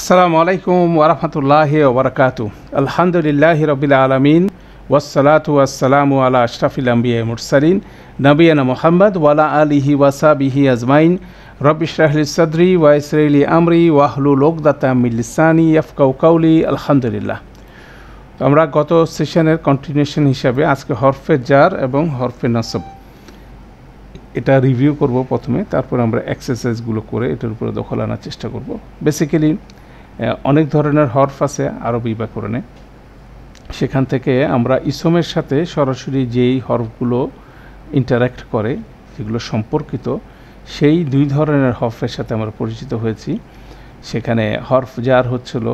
আসসালামু আলাইকুম ওরহমতুল্লাহ ওবরকাত আলহামদুলিল্লাহ রবিল আলমিন ওসালাত ওয়াসালামু আলা আশরাফিল আম্বিয়া মুরসালিন নবীনা মোহাম্মদ ওয়ালা আলিহি ওয়াসাবিহি আজমাইন রবিশরাহলি সদরি ওয়াইসরাইলি আমরি ওয়াহলু মিল্লিসানি ইয়াফকাউ কাউলি আলহামদুলিল্লাহ আমরা গত সেশনের কন্টিনিউশন হিসাবে আজকে হরফে জার এবং হরফে নাসব এটা রিভিউ করব প্রথমে তারপর আমরা এক্সারসাইজগুলো করে এটার উপরে দখল আনার চেষ্টা করব বেসিক্যালি অনেক ধরনের হরফ আছে আরবি ব্যাকরণে সেখান থেকে আমরা ইসমের সাথে সরাসরি যেই হরফগুলো ইন্টারাক্ট করে যেগুলো সম্পর্কিত সেই দুই ধরনের হরফের সাথে আমরা পরিচিত হয়েছি সেখানে হরফ যার হচ্ছিল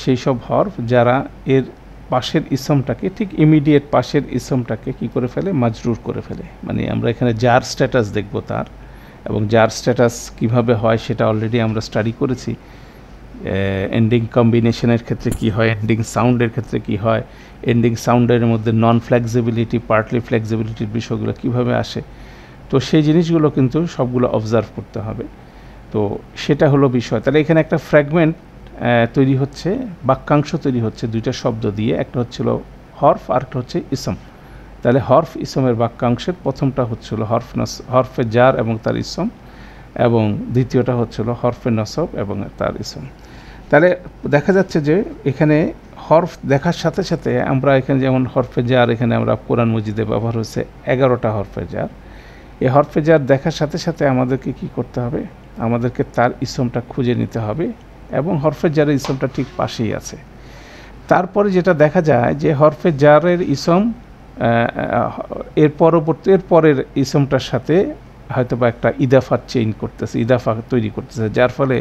সেই সব হরফ যারা এর পাশের ইসমটাকে ঠিক ইমিডিয়েট পাশের ইসমটাকে কি করে ফেলে মাজরুর করে ফেলে মানে আমরা এখানে যার স্ট্যাটাস দেখব তার এবং যার স্ট্যাটাস কিভাবে হয় সেটা অলরেডি আমরা স্টাডি করেছি এন্ডিং কম্বিনেশনের ক্ষেত্রে কি হয় এন্ডিং সাউন্ডের ক্ষেত্রে কি হয় এন্ডিং সাউন্ডের মধ্যে নন ফ্লেক্সিবিলিটি পার্টলি ফ্লেক্সিবিলিটির বিষয়গুলো কিভাবে আসে তো সেই জিনিসগুলো কিন্তু সবগুলো অবজার্ভ করতে হবে তো সেটা হলো বিষয় তাহলে এখানে একটা ফ্র্যাগমেন্ট তৈরি হচ্ছে বাক্যাংশ তৈরি হচ্ছে দুইটা শব্দ দিয়ে একটা হচ্ছিল হর্ফ আর একটা হচ্ছে ইসম তাহলে হর্ফ ইসমের বাক্যাংশের প্রথমটা হচ্ছিল হর্ফ নস হর্ফে জার এবং তার ইসম এবং দ্বিতীয়টা হচ্ছিল হর্ফে নসব এবং তার ইসম তাহলে দেখা যাচ্ছে যে এখানে হরফ দেখার সাথে সাথে আমরা এখানে যেমন হরফে জার এখানে আমরা কোরআন মসজিদে ব্যবহার হয়েছে এগারোটা হরফে জার এই হরফে জার দেখার সাথে সাথে আমাদেরকে কি করতে হবে আমাদেরকে তার ইসমটা খুঁজে নিতে হবে এবং হরফে জারের ইসমটা ঠিক পাশেই আছে তারপরে যেটা দেখা যায় যে হরফে জারের ইসম এর পরবর্তী এর পরের ইসমটার সাথে হয়তো বা একটা ইদাফা চেঞ্জ করতেছে ইদাফা তৈরি করতেছে যার ফলে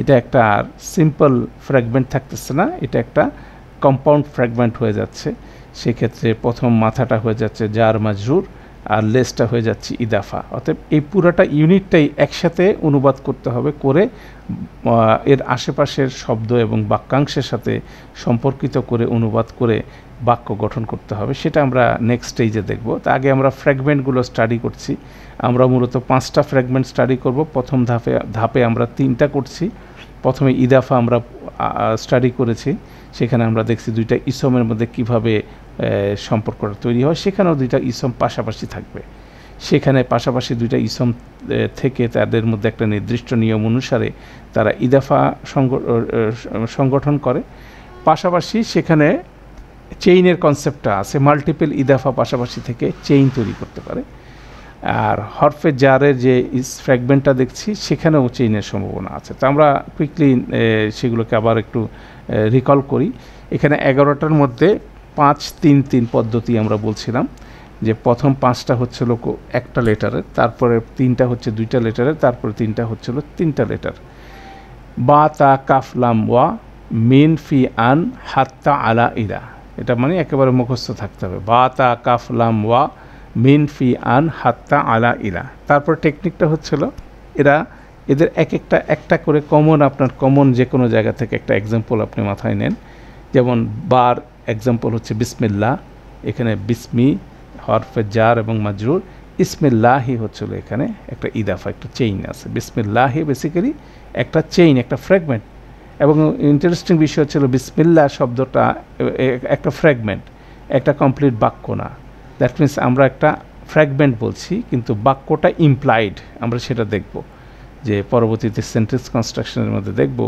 এটা একটা আর সিম্পল ফ্র্যাগমেন্ট থাকতেছে না এটা একটা কম্পাউন্ড ফ্র্যাগমেন্ট হয়ে যাচ্ছে সেক্ষেত্রে প্রথম মাথাটা হয়ে যাচ্ছে জার মাজরুর আর লেসটা হয়ে যাচ্ছে ইদাফা অতএব এই পুরাটা ইউনিটটাই একসাথে অনুবাদ করতে হবে করে এর আশেপাশের শব্দ এবং বাক্যাংশের সাথে সম্পর্কিত করে অনুবাদ করে বাক্য গঠন করতে হবে সেটা আমরা নেক্সট স্টেজে দেখব তা আগে আমরা ফ্র্যাগমেন্টগুলো স্টাডি করছি আমরা মূলত পাঁচটা ফ্র্যাগমেন্ট স্টাডি করব প্রথম ধাপে ধাপে আমরা তিনটা করছি প্রথমে ইদাফা আমরা স্টাডি করেছি সেখানে আমরা দেখছি দুইটা ইসমের মধ্যে কিভাবে সম্পর্কটা তৈরি হয় সেখানেও দুইটা ইসম পাশাপাশি থাকবে সেখানে পাশাপাশি দুইটা ইসম থেকে তাদের মধ্যে একটা নির্দিষ্ট নিয়ম অনুসারে তারা ইদাফা সংগঠন করে পাশাপাশি সেখানে চেইনের কনসেপ্টটা আছে মাল্টিপল ইদাফা পাশাপাশি থেকে চেইন তৈরি করতে পারে আর হরফে জারের যে ইস ফ্র্যাগমেন্টটা দেখছি সেখানেও চেইনের সম্ভাবনা আছে তো আমরা কুইকলি সেগুলোকে আবার একটু রিকল করি এখানে এগারোটার মধ্যে পাঁচ তিন তিন পদ্ধতি আমরা বলছিলাম যে প্রথম পাঁচটা লোক একটা লেটারের তারপরে তিনটা হচ্ছে দুইটা লেটারের তারপরে তিনটা হচ্ছিল তিনটা লেটার বা তা কাফলাম ওয়া মিন ফি আন হাত্তা আলা ইরা এটা মানে একেবারে মুখস্থ থাকতে হবে বা তা কাফলাম ওয়া মিন ফি আন হাত্তা আলা ইলা তারপর টেকনিকটা হচ্ছিল এরা এদের এক একটা একটা করে কমন আপনার কমন যে কোনো জায়গা থেকে একটা এক্সাম্পল আপনি মাথায় নেন যেমন বার এক্সাম্পল হচ্ছে বিসমিল্লা এখানে বিসমি হরফে জার এবং মাজরুর ইসমিল্লাহি হচ্ছিল এখানে একটা ইদাফা একটা চেইন আছে বিসমিল্লাহি বেসিক্যালি একটা চেইন একটা ফ্র্যাগমেন্ট এবং ইন্টারেস্টিং বিষয় হচ্ছিল বিসমিল্লা শব্দটা একটা ফ্র্যাগমেন্ট একটা কমপ্লিট বাক্য না দ্যাট মিন্স আমরা একটা ফ্র্যাগমেন্ট বলছি কিন্তু বাক্যটা ইমপ্লাইড আমরা সেটা দেখব যে পরবর্তীতে সেন্টেন্স কনস্ট্রাকশনের মধ্যে দেখব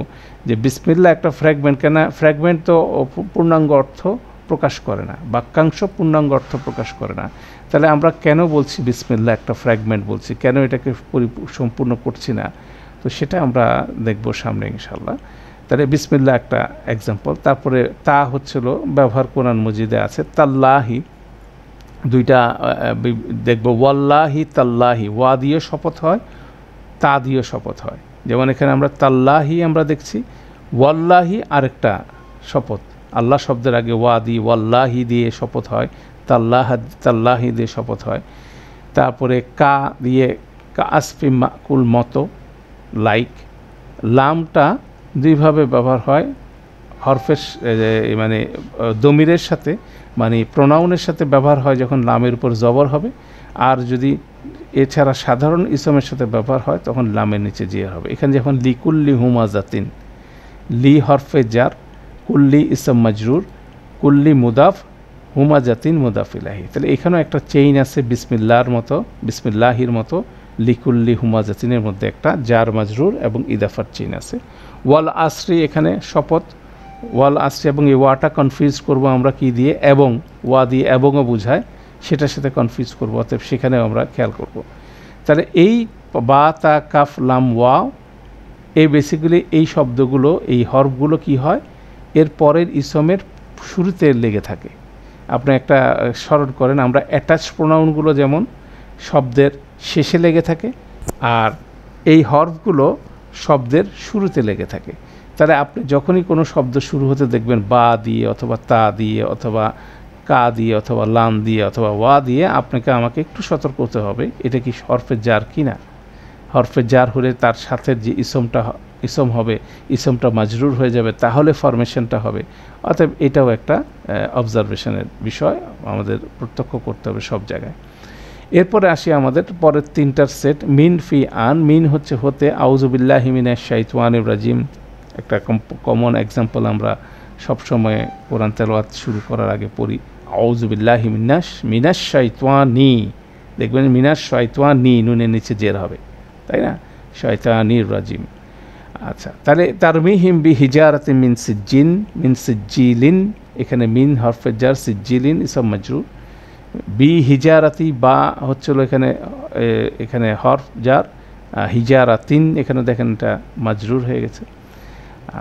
যে বিসমিল্লা একটা ফ্র্যাগমেন্ট কেন ফ্র্যাগমেন্ট তো পূর্ণাঙ্গ অর্থ প্রকাশ করে না বাক্যাংশ পূর্ণাঙ্গ অর্থ প্রকাশ করে না তাহলে আমরা কেন বলছি বিসমিল্লা একটা ফ্র্যাগমেন্ট বলছি কেন এটাকে সম্পূর্ণ করছি না তো সেটা আমরা দেখব সামনে ইনশাল্লাহ তাহলে বিসমিল্লা একটা এক্সাম্পল তারপরে তা হচ্ছিল ব্যবহার কোরআন মজিদে আছে তাল্লাহি দুইটা দেখব ওয়াল্লাহি তাল্লাহি ওয়া দিয়ে শপথ হয় তা দিয়ে শপথ হয় যেমন এখানে আমরা তাল্লাহি আমরা দেখছি ওয়াল্লাহি আরেকটা শপথ আল্লাহ শব্দের আগে ওয়াদি ওয়াল্লাহি দিয়ে শপথ হয় তাল্লাহ তাল্লাহি দিয়ে শপথ হয় তারপরে কা দিয়ে কা আসফি মাকুল মতো লাইক লামটা দুইভাবে ব্যবহার হয় হরফের মানে দমিরের সাথে মানে প্রোনাউনের সাথে ব্যবহার হয় যখন লামের উপর জবর হবে আর যদি এছাড়া সাধারণ ইসমের সাথে ব্যবহার হয় তখন লামের নিচে জিয়ার হবে এখানে যখন লিকুল্লি জাতিন লি হরফে জার কুল্লি ইসম মজরুর কুল্লি মুদাফ হুমা জাতিন মুদাফিলাহি তাহলে এখানেও একটা চেইন আছে বিসমিল্লার মতো বিসমিল্লাহির মতো লিকুল্লি হুমা জাতিনের মধ্যে একটা জার মাজরুর এবং ইদাফার চেইন আছে ওয়াল আশ্রী এখানে শপথ ওয়াল আসছে এবং এই ওয়াটা কনফিউজ করব আমরা কি দিয়ে এবং ওয়া দিয়ে এবংও বোঝায় সেটার সাথে কনফিউজ করব অতএব সেখানেও আমরা খেয়াল করব তাহলে এই বা তা কাফ লাম ওয়া এই বেসিক্যালি এই শব্দগুলো এই হর্বগুলো কি হয় এর পরের ইসমের শুরুতে লেগে থাকে আপনি একটা স্মরণ করেন আমরা অ্যাটাচ প্রোনাউনগুলো যেমন শব্দের শেষে লেগে থাকে আর এই হর্বগুলো শব্দের শুরুতে লেগে থাকে তাহলে আপনি যখনই কোনো শব্দ শুরু হতে দেখবেন বা দিয়ে অথবা তা দিয়ে অথবা কা দিয়ে অথবা লাম দিয়ে অথবা ওয়া দিয়ে আপনাকে আমাকে একটু সতর্ক হতে হবে এটা কি হরফে জার কি না হরফে জার হলে তার সাথে যে ইসমটা ইসম হবে ইসমটা মাজরুর হয়ে যাবে তাহলে ফরমেশনটা হবে অতএব এটাও একটা অবজারভেশনের বিষয় আমাদের প্রত্যক্ষ করতে হবে সব জায়গায় এরপরে আসি আমাদের পরের তিনটার সেট মিন ফি আন মিন হচ্ছে হতে আউজুবিল্লাহ হিমিনা শাইতওয়ান ইব্রাজিম একটা কমন এক্সাম্পল আমরা সবসময় কোরআন তেলোয়াত শুরু করার আগে পড়ি আউজবিল্লাহি মিনাস মিনাস নি দেখবেন মিনাস নি নুনের নিচে জের হবে তাই না নির রাজিম আচ্ছা তাহলে তার মিহিম বি হিজারাতে মিন সিজ্জিন মিন সিজ্জিলিন এখানে মিন হরফেজার জার সিজ্জিলিন ইসব মজরু বি হিজারাতি বা হচ্ছিল এখানে এখানে হরফ জার হিজারাতিন এখানে দেখেন এটা মাজরুর হয়ে গেছে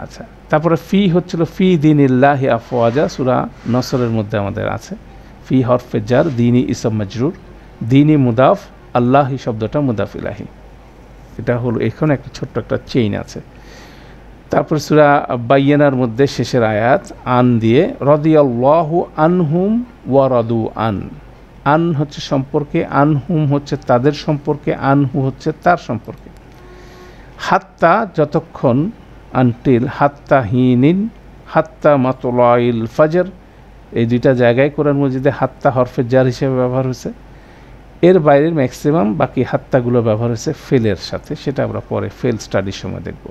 আচ্ছা তারপরে ফি হচ্ছিল ফি দিন ইল্লাহি আফওয়াজা সুরা নসরের মধ্যে আমাদের আছে ফি হরফেজার জার দিনী ইসম মজরুর ই মুদাফ আল্লাহি শব্দটা মুদাফ ইলাহি এটা হলো এখানে একটা ছোট্ট একটা চেইন আছে তারপর সুরা বাইয়ানার মধ্যে শেষের আয়াত আন দিয়ে রদিয়াল্লাহু আনহুম ওয়া রদু আন আন হচ্ছে সম্পর্কে আনহুম হচ্ছে তাদের সম্পর্কে আনহু হচ্ছে তার সম্পর্কে হাত্তা যতক্ষণ আনটিল হাত্তা হিনিন হাত্তা মাতলাইল ফাজর এই দুইটা জায়গায় কোরআন মজিদে হাত্তা হরফের জার হিসেবে ব্যবহার হয়েছে এর বাইরের ম্যাক্সিমাম বাকি হাত্তাগুলো ব্যবহার হয়েছে ফেলের সাথে সেটা আমরা পরে ফেল স্টাডির সময় দেখব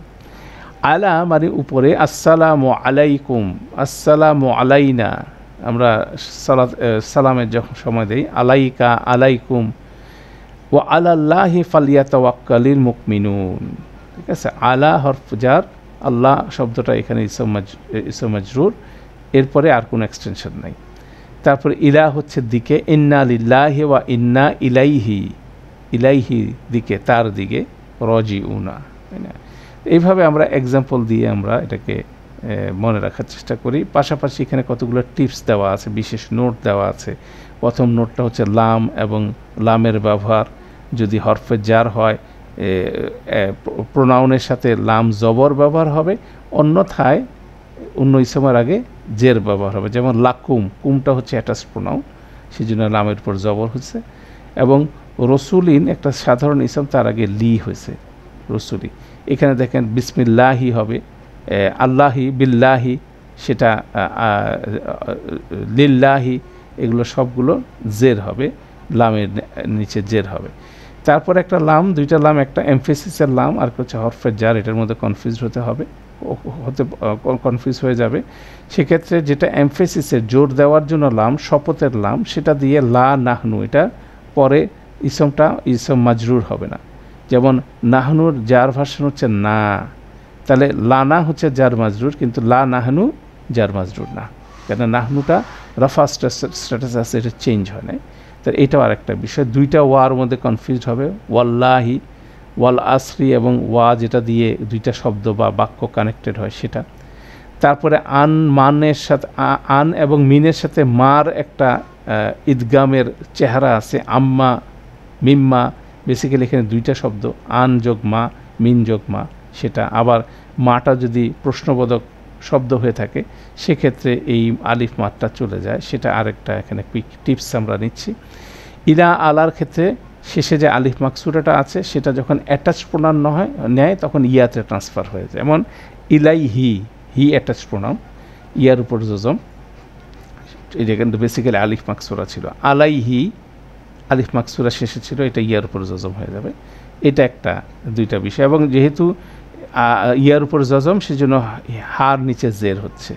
আলা মানে উপরে আসসালাম আলাইকুম আসসালাম আলাইনা আমরা সালাত সালামের যখন সময় দেই আলাইকা আলাইকুম ও আলাল্লাহ ফালিয়া তাওয়াক্কালিল মুকমিনুন ঠিক আছে আলা হরফজার আল্লাহ শব্দটা এখানে ইসমাজ ইসমাজরুর এরপরে আর কোনো এক্সটেনশন নাই তারপর ইলা হচ্ছে দিকে ইন্না লিল্লাহি ওয়া ইন্না ইলাইহি ইলাইহি দিকে তার দিকে রজি উনা তাই না এইভাবে আমরা এক্সাম্পল দিয়ে আমরা এটাকে মনে রাখার চেষ্টা করি পাশাপাশি এখানে কতগুলো টিপস দেওয়া আছে বিশেষ নোট দেওয়া আছে প্রথম নোটটা হচ্ছে লাম এবং লামের ব্যবহার যদি হরফে জার হয় প্রোনাউনের সাথে লাম জবর ব্যবহার হবে অন্যথায় অন্য ইসমের আগে জের ব্যবহার হবে যেমন লাকুম কুমটা হচ্ছে অ্যাটাচ প্রোনাউন সেই জন্য লামের পর জবর হচ্ছে এবং রসুলিন একটা সাধারণ ইসম তার আগে লি হয়েছে রসুলি এখানে দেখেন বিসমিল্লাহি হবে আল্লাহি বিল্লাহি সেটা লিল্লাহি এগুলো সবগুলো জের হবে লামের নিচে জের হবে তারপর একটা লাম দুইটা লাম একটা এমফেসিসের লাম আর হচ্ছে হরফের জার এটার মধ্যে কনফিউজ হতে হবে হতে কনফিউজ হয়ে যাবে সেক্ষেত্রে যেটা এমফেসিসের জোর দেওয়ার জন্য লাম শপথের লাম সেটা দিয়ে লা নাহনু এটা পরে ইসমটা ইসম মাজরুর হবে না যেমন নাহনুর জার ভাষণ হচ্ছে না তাহলে লানা হচ্ছে জার মাজরুর কিন্তু লা নাহনু জার মাজরুর না কেন নাহনুটা রাফা স্ট্যাটাস আছে এটা চেঞ্জ হয় না তার এটাও আরেকটা বিষয় দুইটা ওয়ার মধ্যে কনফিউজ হবে ওয়াল্লাহি ওয়াল আসরি এবং ওয়া যেটা দিয়ে দুইটা শব্দ বা বাক্য কানেক্টেড হয় সেটা তারপরে আন মানের সাথে আন এবং মিনের সাথে মার একটা ঈদগামের চেহারা আছে আম্মা মিম্মা বেসিক্যালি এখানে দুইটা শব্দ আন যোগ মা মিন যোগ মা সেটা আবার মাটা যদি প্রশ্নবোধক শব্দ হয়ে থাকে সেক্ষেত্রে এই আলিফ মাঠটা চলে যায় সেটা আরেকটা এখানে কুইক টিপস আমরা নিচ্ছি ইলা আলার ক্ষেত্রে শেষে যে আলিফ মাকসুরাটা আছে সেটা যখন অ্যাটাচ প্রণাম হয় নেয় তখন ইয়াতে ট্রান্সফার হয়ে যায় যেমন ইলাই হি হি অ্যাটাচ প্রণাম ইয়ার উপর যজম এটা কিন্তু বেসিক্যালি আলিফ মাকসুরা ছিল আলাই হি আলিফ মাকসুরা শেষে ছিল এটা ইয়ার উপর যজম হয়ে যাবে এটা একটা দুইটা বিষয় এবং যেহেতু ইয়ার উপর জজম সেজন্য হার নিচে জের হচ্ছে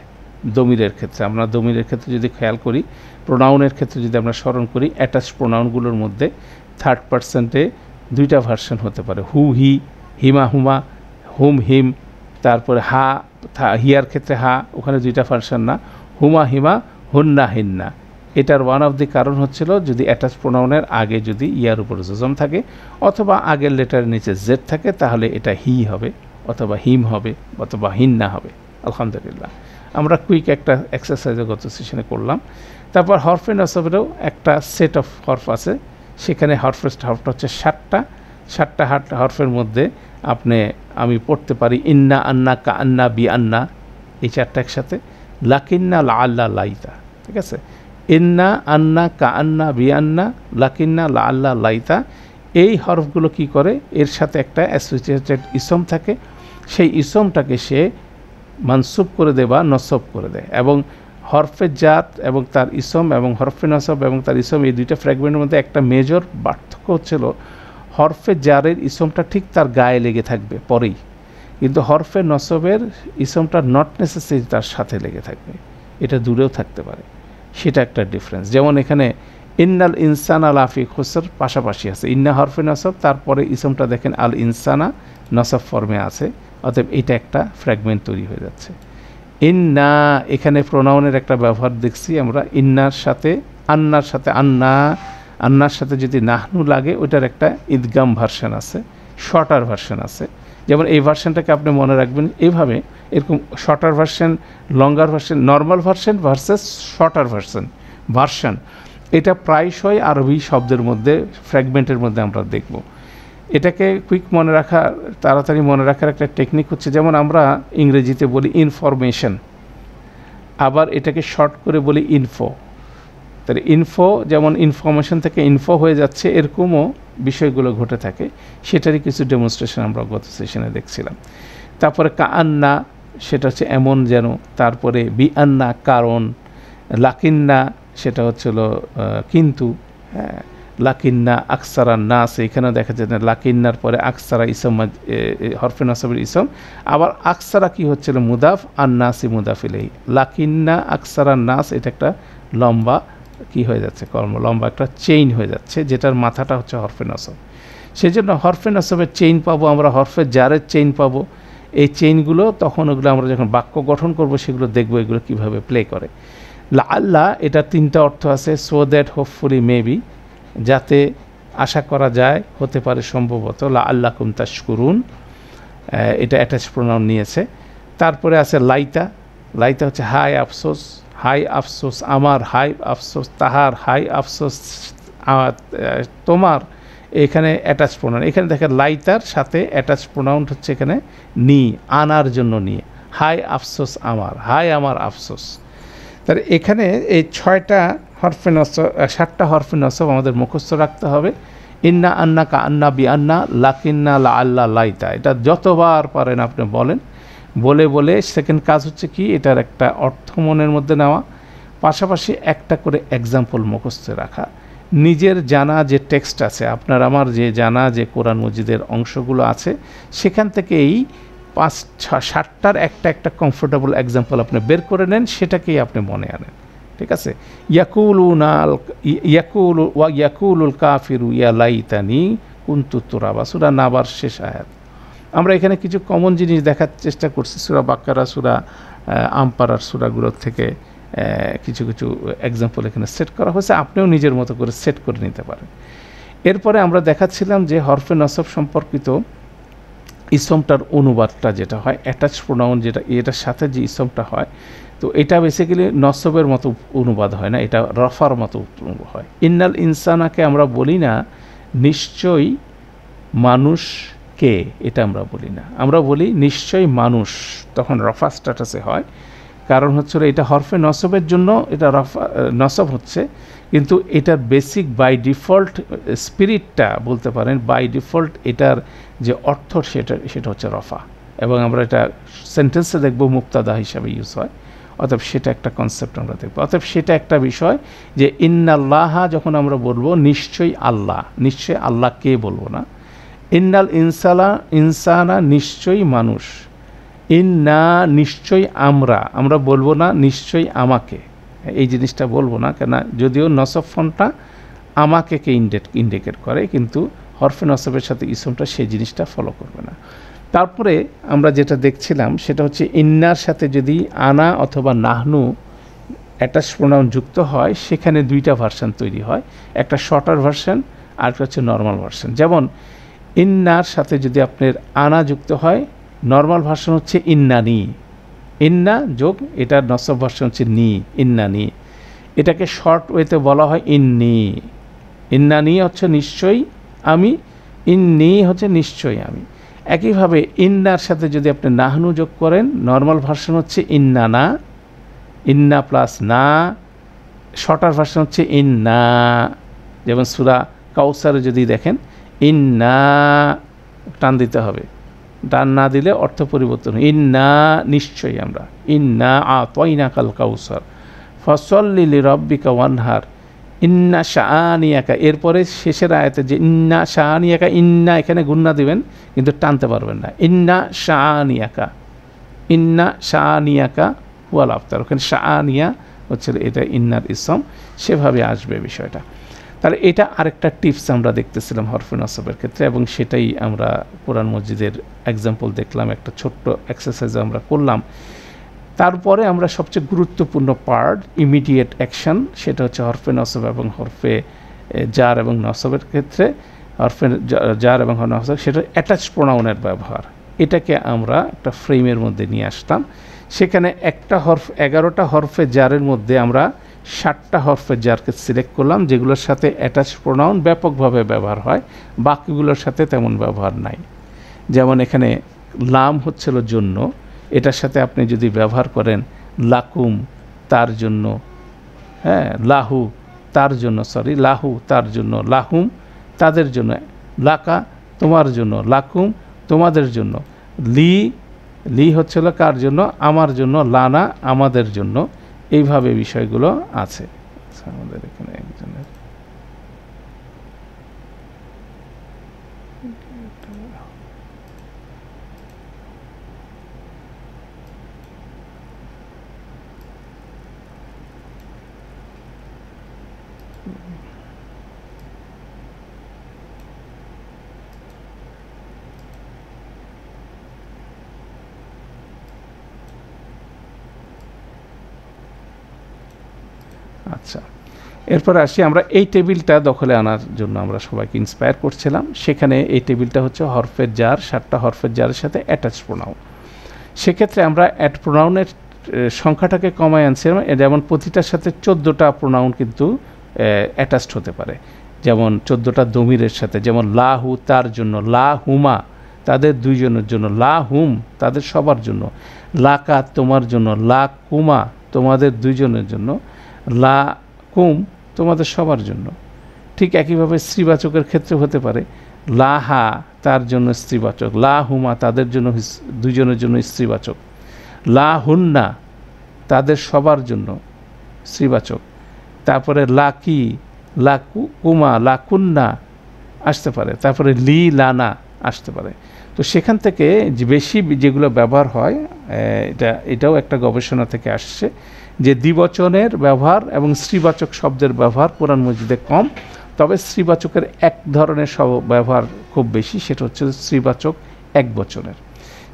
দমিরের ক্ষেত্রে আমরা দমিরের ক্ষেত্রে যদি খেয়াল করি প্রোনাউনের ক্ষেত্রে যদি আমরা স্মরণ করি অ্যাটাচ প্রোনাউনগুলোর মধ্যে থার্ড পার্সেন্টে দুইটা ভার্সন হতে পারে হু হি হিমা হুমা হুম হিম তারপরে হা হিয়ার ক্ষেত্রে হা ওখানে দুইটা ভার্সন না হুমা হিমা হুন্না হিন্না এটার ওয়ান অফ দি কারণ হচ্ছিল যদি অ্যাটাচ প্রোনাউনের আগে যদি ইয়ার উপর জজম থাকে অথবা আগের লেটারের নিচে জেড থাকে তাহলে এটা হি হবে অথবা হিম হবে অথবা হিন্না হবে আলহামদুলিল্লাহ আমরা কুইক একটা এক্সারসাইজও গত সেশনে করলাম তারপর হরফে নসবেরও একটা সেট অফ হরফ আছে সেখানে হরফেস্ট হরফটা হচ্ছে ষাটটা ষাটটা হাট হরফের মধ্যে আপনি আমি পড়তে পারি ইন্না আন্না কা আন্না বি আন্না এই চারটা একসাথে লাকিন্না লা আল্লাহ লাইতা ঠিক আছে ইন্না আন্না কা আন্না বি আন্না লাকিন্না লা আল্লাহ লাইতা এই হরফগুলো কি করে এর সাথে একটা অ্যাসোসিয়েটেড ইসম থাকে সেই ইসমটাকে সে মানসুব করে দেয় বা নসব করে দেয় এবং হরফে জাত এবং তার ইসম এবং হরফে নসব এবং তার ইসম এই দুইটা ফ্র্যাগমেন্টের মধ্যে একটা মেজর পার্থক্য হচ্ছিল হরফে জারের ইসমটা ঠিক তার গায়ে লেগে থাকবে পরেই কিন্তু হরফে নসবের ইসমটা নট নেসেসারি তার সাথে লেগে থাকবে এটা দূরেও থাকতে পারে সেটা একটা ডিফারেন্স যেমন এখানে ইন্নাল ইনসান আল আফি খুসর পাশাপাশি আছে ইন্না হরফে নসব তারপরে ইসমটা দেখেন আল ইনসানা নসব ফর্মে আছে অতএব এটা একটা ফ্র্যাগমেন্ট তৈরি হয়ে যাচ্ছে ইন্না এখানে প্রোনাউনের একটা ব্যবহার দেখছি আমরা ইন্নার সাথে আন্নার সাথে আন্না আন্নার সাথে যদি নাহনু লাগে ওইটার একটা ঈদগাম ভার্সন আছে শর্টার ভার্সন আছে যেমন এই ভার্সনটাকে আপনি মনে রাখবেন এভাবে এরকম shorter version longer version normal version versus shorter version version এটা প্রায়শই আরবি শব্দের মধ্যে ফ্র্যাগমেন্টের মধ্যে আমরা দেখবো এটাকে কুইক মনে রাখা তাড়াতাড়ি মনে রাখার একটা টেকনিক হচ্ছে যেমন আমরা ইংরেজিতে বলি ইনফরমেশন আবার এটাকে শর্ট করে বলি ইনফো তাহলে ইনফো যেমন ইনফরমেশন থেকে ইনফো হয়ে যাচ্ছে এরকমও বিষয়গুলো ঘটে থাকে সেটারই কিছু ডেমনস্ট্রেশন আমরা গত সেশনে দেখছিলাম তারপরে কান্না সেটা হচ্ছে এমন যেন তারপরে বিআন্না কারণ লাকিন্না সেটা হচ্ছিল কিন্তু হ্যাঁ লাকিন্না আকসারা নাস এখানে দেখা যায় না লাকিন্নার পরে আকসারা ইসম হরফে নাসবের ইসম আবার আকসারা কি হচ্ছিল মুদাফ আর নাসি মুদাফিলেই লাকিন্না আকসারা নাস এটা একটা লম্বা কি হয়ে যাচ্ছে কর্ম লম্বা একটা চেইন হয়ে যাচ্ছে যেটার মাথাটা হচ্ছে হরফে নসব সেই জন্য হরফে নসবের চেইন পাবো আমরা হরফে জারের চেইন পাবো এই চেইনগুলো তখন ওগুলো আমরা যখন বাক্য গঠন করব সেগুলো দেখবো এগুলো কিভাবে প্লে করে লা আল্লাহ এটা তিনটা অর্থ আছে সো দ্যাট হোপফুলি মেবি যাতে আশা করা যায় হতে পারে সম্ভবত লা আল্লাহ কুমতাস করুন এটা অ্যাটাচ প্রোনাউন নিয়েছে তারপরে আছে লাইতা লাইতা হচ্ছে হাই আফসোস হাই আফসোস আমার হাই আফসোস তাহার হাই আফসোস তোমার এখানে অ্যাটাচ প্রোনাউন এখানে দেখেন লাইতার সাথে অ্যাটাচ প্রোনাউন হচ্ছে এখানে নি আনার জন্য নিয়ে হাই আফসোস আমার হাই আমার আফসোস তার এখানে এই ছয়টা হরফে নসব ষাটটা হরফে নসব আমাদের মুখস্থ রাখতে হবে ইন্না আন্না কা আন্না বি আন্না লাকিন্না লা আল্লাহ লাইতা এটা যতবার পারেন আপনি বলেন বলে বলে সেকেন্ড কাজ হচ্ছে কি এটার একটা অর্থ মনের মধ্যে নেওয়া পাশাপাশি একটা করে এক্সাম্পল মুখস্থ রাখা নিজের জানা যে টেক্সট আছে আপনার আমার যে জানা যে কোরআন মজিদের অংশগুলো আছে সেখান থেকে এই পাঁচ ষাটটার একটা একটা কমফোর্টেবল এক্সাম্পল আপনি বের করে নেন সেটাকেই আপনি মনে আনেন ঠিক আছে ইয়াকুলুনাল ইয়াকুল ওয়া ইয়াকুলুল কাফিরু ইয়া লাইতানি কুন্তু তুরাবা সুরা নাবার শেষ আয়াত আমরা এখানে কিছু কমন জিনিস দেখার চেষ্টা করছি সুরা বাক্কারা সুরা আমপাড়ার সুরাগুলোর থেকে কিছু কিছু এক্সাম্পল এখানে সেট করা হয়েছে আপনিও নিজের মতো করে সেট করে নিতে পারেন এরপরে আমরা দেখাচ্ছিলাম যে হরফে নসব সম্পর্কিত ইসমটার অনুবাদটা যেটা হয় অ্যাটাচ প্রোনাউন যেটা এটার সাথে যে ইসমটা হয় তো এটা বেসিক্যালি নসবের মতো অনুবাদ হয় না এটা রফার মতো হয় ইন্নাল ইনসানাকে আমরা বলি না নিশ্চয়ই মানুষকে এটা আমরা বলি না আমরা বলি নিশ্চয়ই মানুষ তখন রফা স্ট্যাটাসে হয় কারণ হচ্ছে এটা হরফে নসবের জন্য এটা রফা নসব হচ্ছে কিন্তু এটার বেসিক বাই ডিফল্ট স্পিরিটটা বলতে পারেন বাই ডিফল্ট এটার যে অর্থ সেটা সেটা হচ্ছে রফা এবং আমরা এটা সেন্টেন্সে দেখব মুক্তাদা হিসাবে ইউজ হয় অতএব সেটা একটা কনসেপ্ট আমরা দেখব অতএব সেটা একটা বিষয় যে ইন্নাল্লাহা যখন আমরা বলবো নিশ্চয়ই আল্লাহ নিশ্চয়ই আল্লাহ কে বলবো না ইন্নাল ইনসালা ইনসানা নিশ্চয়ই মানুষ ইন্না নিশ্চয়ই আমরা আমরা বলবো না নিশ্চয়ই আমাকে এই জিনিসটা বলবো না কেন যদিও নসব ফোনটা আমাকে কে ইন্ডেট ইন্ডিকেট করে কিন্তু হরফে নসবের সাথে ইসমটা সেই জিনিসটা ফলো করবে না তারপরে আমরা যেটা দেখছিলাম সেটা হচ্ছে ইন্নার সাথে যদি আনা অথবা নাহনু অ্যাটাচ প্রোনাউন যুক্ত হয় সেখানে দুইটা ভার্সান তৈরি হয় একটা শর্টার ভার্সান আর একটা হচ্ছে নর্মাল ভার্সান যেমন ইন্নার সাথে যদি আপনার আনা যুক্ত হয় নর্মাল ভার্সন হচ্ছে ইন্নানি ইন্না যোগ এটার নসব ভার্সন হচ্ছে নি ইন্নানি এটাকে শর্ট ওয়েতে বলা হয় ইন্নি ইন্নানি হচ্ছে নিশ্চয়ই আমি ইন্নি হচ্ছে নিশ্চয়ই আমি একইভাবে ইন্নার সাথে যদি আপনি নাহনু যোগ করেন নর্মাল ভার্সন হচ্ছে ইন্না না ইন্না প্লাস না শর্টার ভার্সন হচ্ছে ইন্না যেমন সুরা কাউসারে যদি দেখেন ইন্না টান দিতে হবে টান না দিলে অর্থ পরিবর্তন ইন্না নিশ্চয়ই আমরা ইন্না আ তয়না কাল কাউসার লিলি রব্বিকা ওয়ানহার ইন্না শাহানিয়াকা এরপরে শেষের আয়তে যে ইন্না শাহানিয়াকা ইন্না এখানে গুন্না দিবেন কিন্তু টানতে পারবেন না ইন্না শাহানিয়াকা ইন্না শাহানিয়াকা ওয়াল আফতার ওখানে শাহানিয়া হচ্ছে এটা ইন্নার ইসম সেভাবে আসবে বিষয়টা তাহলে এটা আরেকটা টিপস আমরা দেখতেছিলাম হরফিন আসবের ক্ষেত্রে এবং সেটাই আমরা কোরআন মসজিদের এক্সাম্পল দেখলাম একটা ছোট্ট এক্সারসাইজ আমরা করলাম তারপরে আমরা সবচেয়ে গুরুত্বপূর্ণ পার্ট ইমিডিয়েট অ্যাকশন সেটা হচ্ছে হরফে নসব এবং হরফে জার এবং নসবের ক্ষেত্রে হরফে জার এবং নসব সেটা অ্যাটাচ প্রোনাউনের ব্যবহার এটাকে আমরা একটা ফ্রেমের মধ্যে নিয়ে আসতাম সেখানে একটা হরফ এগারোটা হরফে জারের মধ্যে আমরা ষাটটা হরফের জারকে সিলেক্ট করলাম যেগুলোর সাথে অ্যাটাচ প্রোনাউন ব্যাপকভাবে ব্যবহার হয় বাকিগুলোর সাথে তেমন ব্যবহার নাই যেমন এখানে লাম হচ্ছিল জন্য এটার সাথে আপনি যদি ব্যবহার করেন লাকুম তার জন্য হ্যাঁ লাহু তার জন্য সরি লাহু তার জন্য লাহুম তাদের জন্য লাকা তোমার জন্য লাকুম তোমাদের জন্য লি লি হচ্ছিল কার জন্য আমার জন্য লানা আমাদের জন্য এইভাবে বিষয়গুলো আছে আচ্ছা, আমাদের এখানে একজনের আচ্ছা এরপর আসি আমরা এই টেবিলটা দখলে আনার জন্য আমরা সবাইকে ইন্সপায়ার করছিলাম সেখানে এই টেবিলটা হচ্ছে হরফের জার সাতটা হরফের জারের সাথে অ্যাটাচ প্রোনাউন সেক্ষেত্রে আমরা অ্যাট প্রোনাউনের সংখ্যাটাকে কমায় আনছিলাম যেমন প্রতিটার সাথে চোদ্দোটা প্রোনাউন কিন্তু অ্যাটাচড হতে পারে যেমন চোদ্দোটা দমিরের সাথে যেমন লাহু তার জন্য লা হুমা তাদের দুইজনের জন্য লা হুম তাদের সবার জন্য লাকা তোমার জন্য লা কুমা তোমাদের দুইজনের জন্য লা কুম তোমাদের সবার জন্য ঠিক একইভাবে স্ত্রীবাচকের ক্ষেত্রে হতে পারে লা হা তার জন্য স্ত্রীবাচক লা হুমা তাদের জন্য দুজনের জন্য স্ত্রীবাচক লা হুন্না তাদের সবার জন্য স্ত্রীবাচক তারপরে লাকি লা কুমা লাকুন্না আসতে পারে তারপরে লি লানা আসতে পারে তো সেখান থেকে বেশি যেগুলো ব্যবহার হয় এটা এটাও একটা গবেষণা থেকে আসছে যে দ্বিবচনের ব্যবহার এবং শ্রীবাচক শব্দের ব্যবহার কোরআন মসজিদে কম তবে শ্রীবাচকের এক ধরনের সব ব্যবহার খুব বেশি সেটা হচ্ছে শ্রীবাচক এক বচনের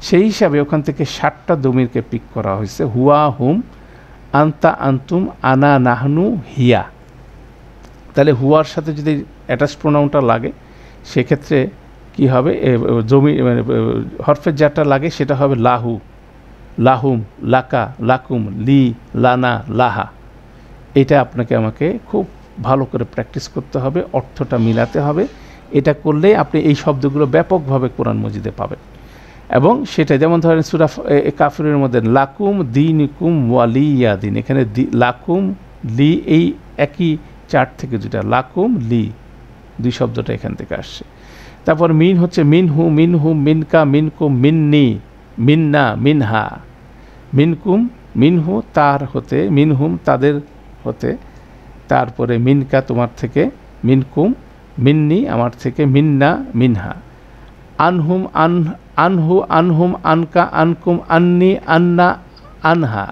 সেই হিসাবে ওখান থেকে ষাটটা দমিরকে পিক করা হয়েছে হুয়া হুম আন্তা আন্তুম আনা নাহনু হিয়া তাহলে হুয়ার সাথে যদি অ্যাটাচ প্রোনাউনটা লাগে সেক্ষেত্রে কি হবে জমি মানে হরফের যাটা লাগে সেটা হবে লাহু লাহুম লাকা লাকুম লি লানা লাহা এটা আপনাকে আমাকে খুব ভালো করে প্র্যাকটিস করতে হবে অর্থটা মিলাতে হবে এটা করলে আপনি এই শব্দগুলো ব্যাপকভাবে কোরআন মজিদে পাবেন এবং সেটা যেমন ধরেন সুরাফ কাফিরের মধ্যে লাকুম লি ইয়া দিন এখানে দি লাকুম লি এই একই চার থেকে দুটা লাকুম লি দুই শব্দটা এখান থেকে আসছে তারপর মিন হচ্ছে মিন হু মিন হু মিনকা মিনকুম মিননি মিন্না মিনহা মিনকুম মিনহু তার হতে মিনহুম তাদের হতে তারপরে মিনকা তোমার থেকে মিনকুম মিন্নি আমার থেকে মিন্না মিনহা আনহুম আন আনহু আনহুম আনকা আনকুম আন্নি আন্না আনহা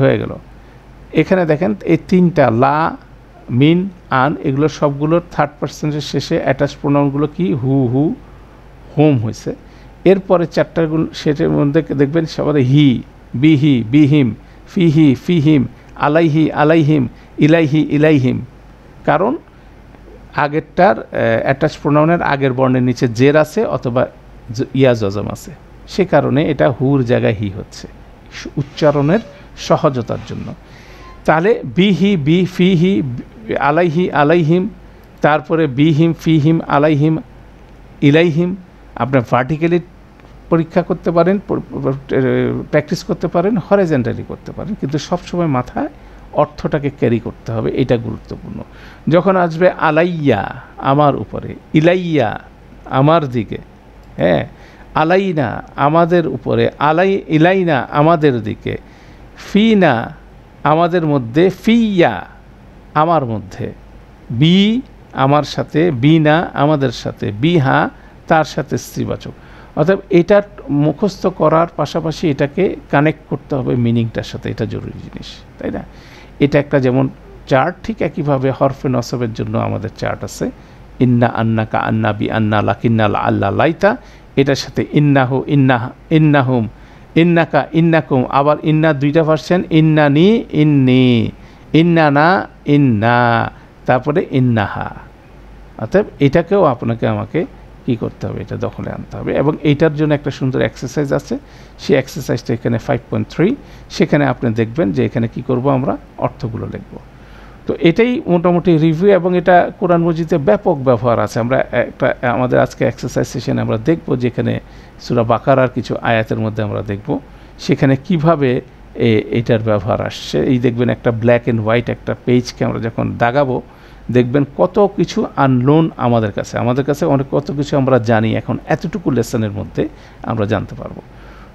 হয়ে গেল এখানে দেখেন এই তিনটা লা মিন আন এগুলো সবগুলোর থার্ড পার্সেন্টের শেষে অ্যাটাচ প্রোনাউনগুলো কি হু হু হোম হয়েছে এরপরে চ্যাপ্টারগুলো সেটার মধ্যে দেখবেন সবাই হি বি হি ফিহি ফিহিম ফি হি আলাইহি আলাইহিম ইলাইহি ইলাইহিম কারণ আগেরটার অ্যাটাচ প্রোনাউনের আগের বর্ণের নিচে জের আছে অথবা ইয়া জজম আছে সে কারণে এটা হুর জায়গায় হি হচ্ছে উচ্চারণের সহজতার জন্য তাহলে বিহি বি ফি হি আলাইহি আলাইহিম তারপরে বিহিম ফিহিম আলাইহিম ইলাইহিম আপনার ভার্টিক্যালি পরীক্ষা করতে পারেন প্র্যাকটিস করতে পারেন হরাইজেন্টালি করতে পারেন কিন্তু সবসময় মাথায় অর্থটাকে ক্যারি করতে হবে এটা গুরুত্বপূর্ণ যখন আসবে আলাইয়া আমার উপরে ইলাইয়া আমার দিকে হ্যাঁ আলাইনা আমাদের উপরে আলাই ইলাইনা আমাদের দিকে ফিনা আমাদের মধ্যে ফিয়া আমার মধ্যে বি আমার সাথে বিনা আমাদের সাথে বিহা তার সাথে স্ত্রীবাচক অর্থাৎ এটার মুখস্থ করার পাশাপাশি এটাকে কানেক্ট করতে হবে মিনিংটার সাথে এটা জরুরি জিনিস তাই না এটা একটা যেমন চার্ট ঠিক একইভাবে হরফে নসবের জন্য আমাদের চার্ট আছে ইন্না আন্না কা আন্না বি আন্না লাকিন্না আল্লাহ লাইতা এটার সাথে ইন্নাহ ইন্না ইন্নাহুম ইন্নাকা কুম আবার ইন্না দুইটা ভার্সেন ইন্না নি ইন্নি ইন্না না ইন্না তারপরে ইন্নাহা অর্থাৎ এটাকেও আপনাকে আমাকে কি করতে হবে এটা দখলে আনতে হবে এবং এইটার জন্য একটা সুন্দর এক্সারসাইজ আছে সেই এক্সারসাইজটা এখানে ফাইভ পয়েন্ট থ্রি সেখানে আপনি দেখবেন যে এখানে কি করব আমরা অর্থগুলো লিখব তো এটাই মোটামুটি রিভিউ এবং এটা কোরআন মজিদে ব্যাপক ব্যবহার আছে আমরা একটা আমাদের আজকে এক্সারসাইজ সেশনে আমরা দেখব যেখানে সুরা বাকার আর কিছু আয়াতের মধ্যে আমরা দেখব সেখানে কিভাবে এটার ব্যবহার আসছে এই দেখবেন একটা ব্ল্যাক অ্যান্ড হোয়াইট একটা পেজকে আমরা যখন দাগাবো দেখবেন কত কিছু আনলোন আমাদের কাছে আমাদের কাছে অনেক কত কিছু আমরা জানি এখন এতটুকু লেসনের মধ্যে আমরা জানতে পারবো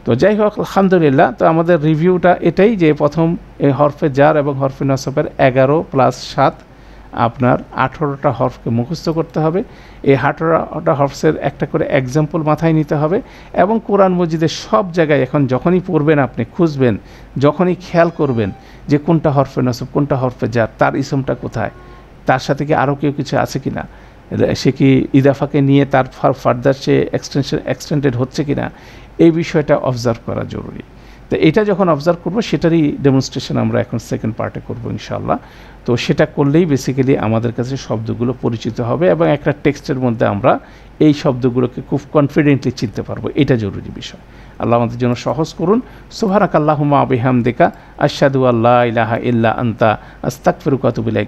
তো যাই হোক আলহামদুলিল্লাহ তো আমাদের রিভিউটা এটাই যে প্রথম এই হরফে জার এবং হরফে নসফের এগারো প্লাস সাত আপনার আঠেরোটা হরফকে মুখস্থ করতে হবে এই আঠেরোটা হরফসের একটা করে এক্সাম্পল মাথায় নিতে হবে এবং কোরআন মসজিদের সব জায়গায় এখন যখনই পড়বেন আপনি খুঁজবেন যখনই খেয়াল করবেন যে কোনটা হরফে নসব কোনটা হরফে জার তার ইসমটা কোথায় তার সাথে কি আরও কেউ কিছু আছে কি না সে কি ইদাফাকে নিয়ে তার ফার্দার সে এক্সটেনশন এক্সটেন্ডেড হচ্ছে কি না এই বিষয়টা অবজার্ভ করা জরুরি তো এটা যখন অবজার্ভ করব সেটারই ডেমনস্ট্রেশন আমরা এখন সেকেন্ড পার্টে করব ইনশাল্লাহ তো সেটা করলেই বেসিক্যালি আমাদের কাছে শব্দগুলো পরিচিত হবে এবং একটা টেক্সটের মধ্যে আমরা এই শব্দগুলোকে খুব কনফিডেন্টলি চিনতে পারবো এটা জরুরি বিষয় আল্লাহ আমাদের জন্য সহজ করুন সোহারাক আল্লাহমা আবিহাম দেখা আশাদু আল্লাহ ইলাহা ইল্লা আন্তা আস্তাক ফেরুকাতবিলাইক